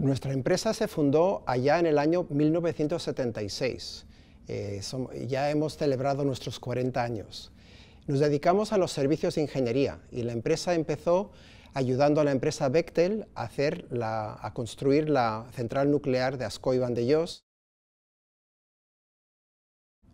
Nuestra empresa se fundó allá en el año 1976. Eh, ya hemos celebrado nuestros 40 años. Nos dedicamos a los servicios de ingeniería y la empresa empezó ayudando a la empresa Bechtel a, a construir la central nuclear de Ascoy Vandellós.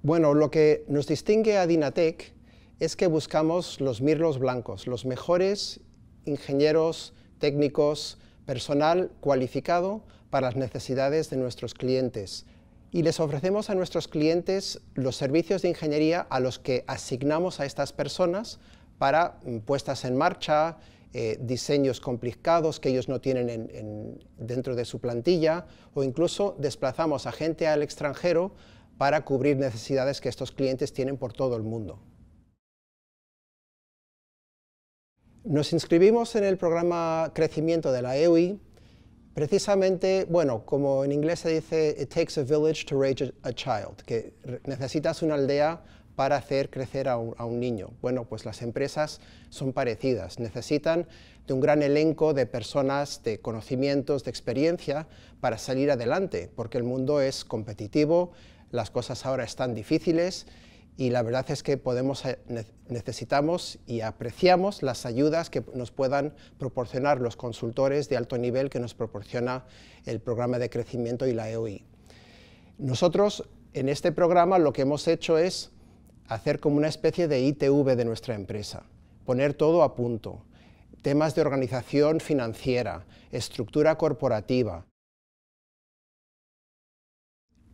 Bueno, lo que nos distingue a Dinatec es que buscamos los mirlos blancos, los mejores ingenieros, técnicos, personal cualificado para las necesidades de nuestros clientes. Y les ofrecemos a nuestros clientes los servicios de ingeniería a los que asignamos a estas personas para mm, puestas en marcha, eh, diseños complicados que ellos no tienen dentro de su plantilla o incluso desplazamos a gente al extranjero para cubrir necesidades que estos clientes tienen por todo el mundo. Nos inscribimos en el programa Crecimiento de la EUI precisamente, bueno, como en inglés se dice, it takes a village to raise a child, que necesitas una aldea para hacer crecer a un, a un, niño. Bueno, pues las empresas son parecidas, necesitan de un gran elenco de personas, de conocimientos, de experiencia para salir adelante, porque el mundo es competitivo, las cosas ahora están difíciles y la verdad es que eh, necesitamos y apreciamos las ayudas que nos puedan proporcionar los consultores de alto nivel que nos proporciona el programa de crecimiento y la EOI. Nosotros en este programa lo que hemos hecho es hacer como una especie de ITV de nuestra empresa, poner todo a punto, temas de organización financiera, estructura corporativa,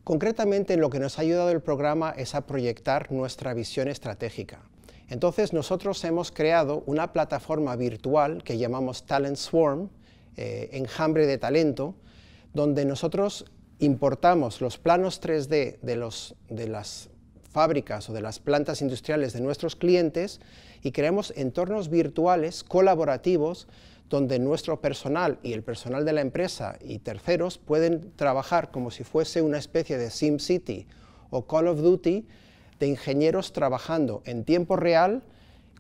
Concretamente, lo que nos ha ayudado el programa es a proyectar nuestra visión estratégica. Entonces, nosotros hemos creado una plataforma virtual que llamamos Talent Swarm, eh, enjambre de talento, donde nosotros importamos los planos 3D de, de las fábricas o de las plantas industriales de nuestros clientes y creamos entornos virtuales colaborativos donde nuestro personal y el personal de la empresa y terceros pueden trabajar como si fuese una especie de SimCity o Call of Duty de ingenieros trabajando en tiempo real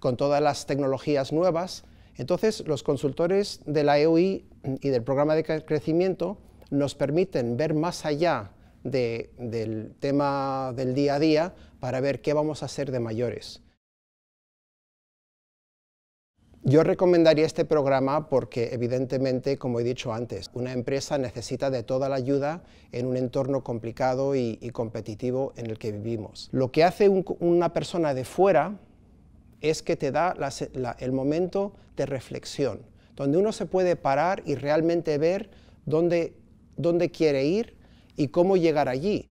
con todas las tecnologías nuevas. Entonces, los consultores de la EOI y del programa de crecimiento nos permiten ver más allá del tema del día a día para ver qué vamos a hacer de mayores. Yo recomendaría este programa porque evidentemente, como he dicho antes, una empresa necesita de toda la ayuda en un entorno complicado y, competitivo en el que vivimos. Lo que hace una persona de fuera es que te da el momento de reflexión, donde uno se puede parar y realmente ver dónde quiere ir y cómo llegar allí.